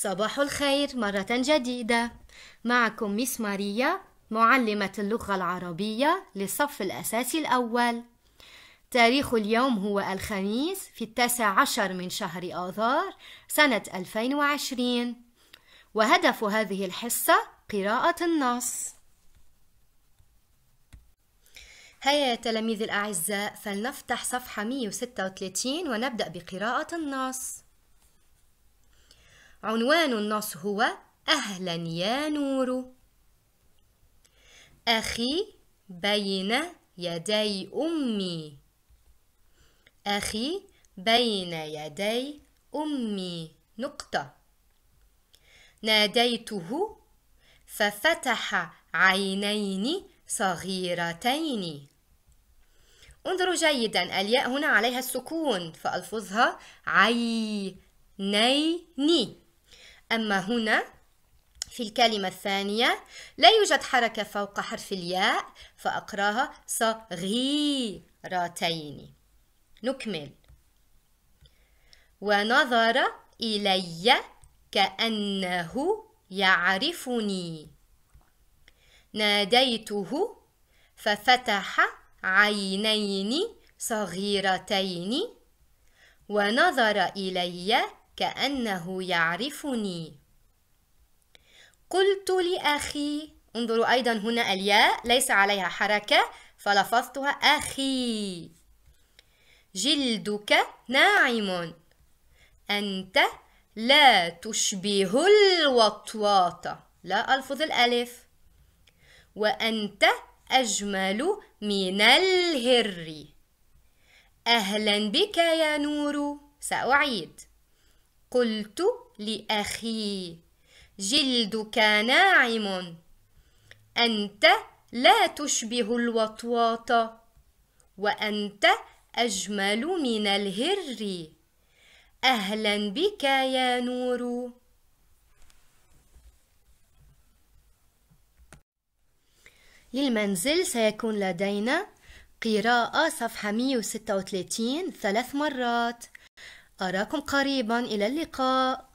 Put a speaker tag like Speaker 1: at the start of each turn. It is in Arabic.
Speaker 1: صباح الخير مرة جديدة معكم ميس ماريا معلمة اللغة العربية للصف الأساسي الأول تاريخ اليوم هو الخميس في التاسع عشر من شهر آذار سنة 2020 وهدف هذه الحصة قراءة النص هيا يا تلاميذ الأعزاء فلنفتح صفحة 136 ونبدأ بقراءة النص عنوان النص هو أهلا يا نور أخي بين يدي أمي أخي بين يدي أمي نقطة ناديته ففتح عينين صغيرتين انظروا جيدا الياء هنا عليها السكون فألفظها عينيني أما هنا في الكلمة الثانية لا يوجد حركة فوق حرف الياء فأقراها صغيرتين نكمل ونظر إلي كأنه يعرفني ناديته ففتح عينين صغيرتين ونظر إلي كأنه يعرفني قلت لأخي انظروا أيضا هنا الياء ليس عليها حركة فلفظتها أخي جلدك ناعم أنت لا تشبه الوطواطة، لا ألفظ الألف وأنت أجمل من الهر أهلا بك يا نور سأعيد قلت لأخي جلدك ناعم أنت لا تشبه الوطواط وأنت أجمل من الهر أهلا بك يا نور للمنزل سيكون لدينا قراءة صفحة 136 ثلاث مرات أراكم قريبا إلى اللقاء